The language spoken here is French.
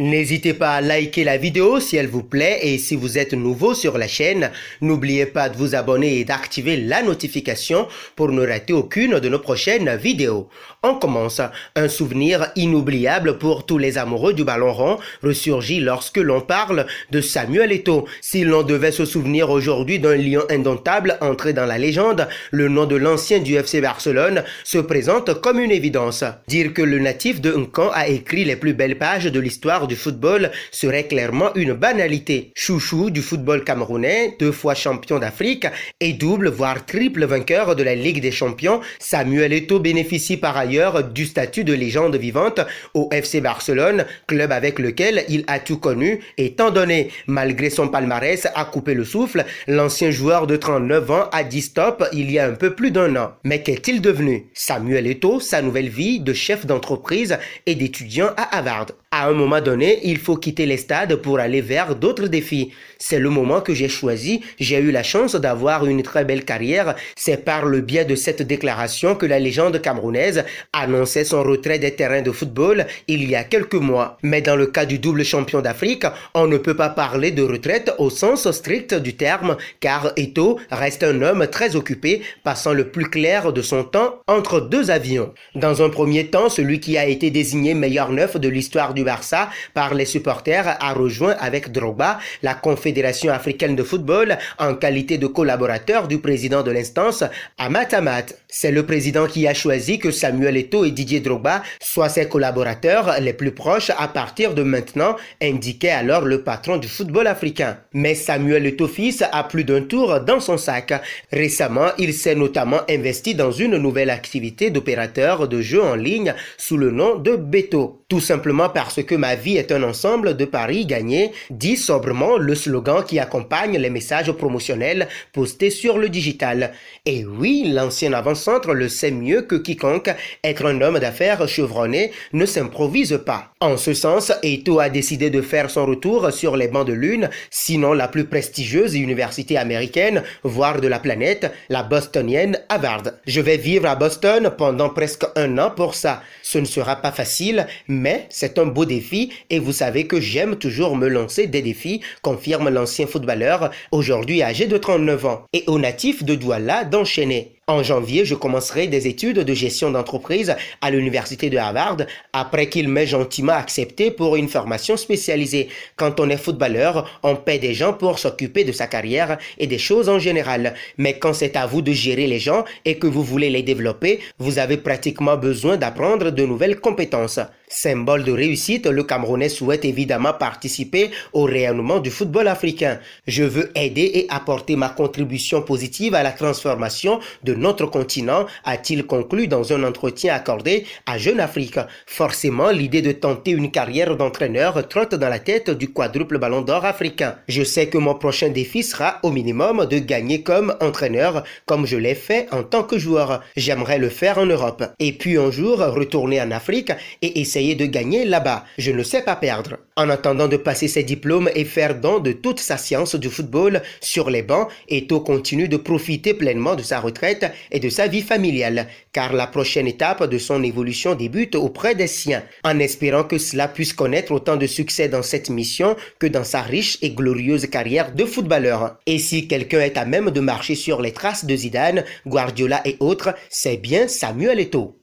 N'hésitez pas à liker la vidéo si elle vous plaît et si vous êtes nouveau sur la chaîne, n'oubliez pas de vous abonner et d'activer la notification pour ne rater aucune de nos prochaines vidéos. On commence. Un souvenir inoubliable pour tous les amoureux du ballon rond ressurgit lorsque l'on parle de Samuel Eto'o. Si l'on devait se souvenir aujourd'hui d'un lion indomptable entré dans la légende, le nom de l'ancien du FC Barcelone se présente comme une évidence. Dire que le natif de Nkan a écrit les plus belles pages de l'histoire du football serait clairement une banalité. Chouchou du football camerounais, deux fois champion d'Afrique et double voire triple vainqueur de la Ligue des Champions, Samuel Eto bénéficie par ailleurs du statut de légende vivante au FC Barcelone, club avec lequel il a tout connu étant donné. Malgré son palmarès à couper le souffle, l'ancien joueur de 39 ans a dit stop il y a un peu plus d'un an. Mais qu'est-il devenu Samuel Eto, sa nouvelle vie de chef d'entreprise et d'étudiant à Harvard. À un moment donné, il faut quitter les stades pour aller vers d'autres défis. C'est le moment que j'ai choisi. J'ai eu la chance d'avoir une très belle carrière. C'est par le biais de cette déclaration que la légende camerounaise annonçait son retrait des terrains de football il y a quelques mois. Mais dans le cas du double champion d'Afrique, on ne peut pas parler de retraite au sens strict du terme, car Eto reste un homme très occupé, passant le plus clair de son temps entre deux avions. Dans un premier temps, celui qui a été désigné meilleur neuf de l'histoire du Barça par les supporters a rejoint avec Drogba la Confédération africaine de football en qualité de collaborateur du président de l'instance Amat Amat. C'est le président qui a choisi que Samuel Eto et Didier Drogba soient ses collaborateurs les plus proches à partir de maintenant, indiquait alors le patron du football africain. Mais Samuel Eto'o fils a plus d'un tour dans son sac. Récemment, il s'est notamment investi dans une nouvelle activité d'opérateur de jeux en ligne sous le nom de Beto. Tout simplement parce que ma vie est un ensemble de paris gagnés, dit sobrement le slogan qui accompagne les messages promotionnels postés sur le digital. Et oui, l'ancien avant-centre le sait mieux que quiconque, être un homme d'affaires chevronné ne s'improvise pas. En ce sens, Eto a décidé de faire son retour sur les bancs de l'une, sinon la plus prestigieuse université américaine, voire de la planète, la bostonienne Harvard. Je vais vivre à Boston pendant presque un an pour ça. Ce ne sera pas facile, mais c'est un beau défi et vous savez que j'aime toujours me lancer des défis, confirme l'ancien footballeur, aujourd'hui âgé de 39 ans, et au natif de Douala d'enchaîner. En janvier, je commencerai des études de gestion d'entreprise à l'université de Harvard après qu'il m'ait gentiment accepté pour une formation spécialisée. Quand on est footballeur, on paie des gens pour s'occuper de sa carrière et des choses en général. Mais quand c'est à vous de gérer les gens et que vous voulez les développer, vous avez pratiquement besoin d'apprendre de nouvelles compétences. Symbole de réussite, le Camerounais souhaite évidemment participer au rayonnement du football africain. Je veux aider et apporter ma contribution positive à la transformation de notre continent, a-t-il conclu dans un entretien accordé à Jeune Afrique. Forcément, l'idée de tenter une carrière d'entraîneur trotte dans la tête du quadruple ballon d'or africain. Je sais que mon prochain défi sera au minimum de gagner comme entraîneur, comme je l'ai fait en tant que joueur. J'aimerais le faire en Europe. Et puis un jour, retourner en Afrique et essayer de gagner là-bas. Je ne sais pas perdre. En attendant de passer ses diplômes et faire don de toute sa science du football sur les bancs, Eto continue de profiter pleinement de sa retraite et de sa vie familiale, car la prochaine étape de son évolution débute auprès des siens, en espérant que cela puisse connaître autant de succès dans cette mission que dans sa riche et glorieuse carrière de footballeur. Et si quelqu'un est à même de marcher sur les traces de Zidane, Guardiola et autres, c'est bien Samuel Eto'o.